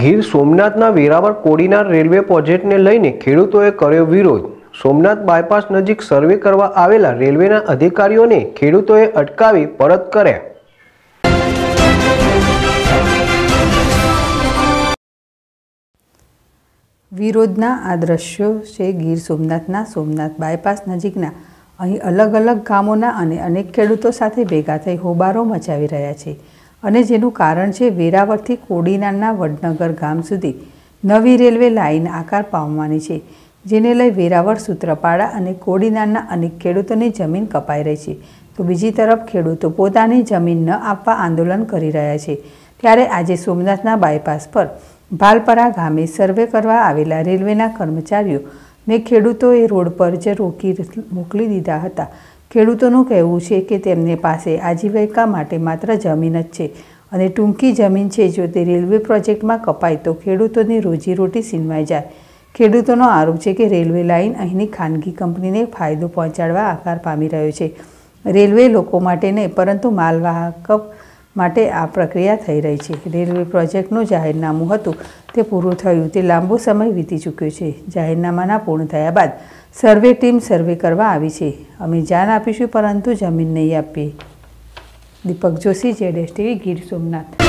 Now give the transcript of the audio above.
ગીર સોમનાથના વેરાવળ કોડીના રેલવે પ્રોજેક્ટને લઈને ખેડૂતોએ કર્યો વિરોધ સોમનાથ બાયપાસ નજીક સર્વે કરવા આવેલા રેલવેના અધિકારીઓને ખેડૂતોએ અટકાવી પરત કર્યા વિરોધના આ દ્રશ્યો છે ગીર સોમનાથના સોમનાથ બાયપાસ નજીકના અહીં અલગ અલગ ગામોના અને અનેક ખેડૂતો સાથે ભેગા થઈ હોબારો મચાવી રહ્યા છે અને જેનું કારણ છે વેરાવળથી કોડીનારના વડનગર ગામ સુધી નવી રેલવે લાઇન આકાર પામવાની છે જેને લઈ વેરાવળ સૂત્રપાડા અને કોડીનારના અનેક ખેડૂતોની જમીન કપાઈ રહી છે તો બીજી તરફ ખેડૂતો પોતાની જમીન ન આપવા આંદોલન કરી રહ્યા છે ત્યારે આજે સોમનાથના બાયપાસ પર ભાલપરા ગામે સર્વે કરવા આવેલા રેલવેના કર્મચારીઓ ને ખેડૂતોએ રોડ પર જ રોકી મોકલી દીધા હતા ખેડૂતોનું કહેવું છે કે તેમને પાસે આજીવિકા માટે માત્ર જમીન જ છે અને ટૂંકી જમીન છે જો તે રેલવે પ્રોજેક્ટમાં કપાય તો ખેડૂતોની રોજીરોટી છીનવાઈ જાય ખેડૂતોનો આરોપ છે કે રેલવે લાઇન અહીંની ખાનગી કંપનીને ફાયદો પહોંચાડવા આકાર પામી રહ્યો છે રેલવે લોકો માટે નહીં પરંતુ માલવાહક માટે આ પ્રક્રિયા થઈ રહી છે રેલવે પ્રોજેક્ટનું જાહેરનામું હતું તે પૂરું થયું તે લાંબો સમય વીતી ચૂક્યો છે જાહેરનામાના પૂર્ણ થયા બાદ સર્વે ટીમ સર્વે કરવા આવી છે અમે જાન આપીશું પરંતુ જમીન નહીં આપીએ દીપક જોશી જેડ એસટીવી ગીર સોમનાથ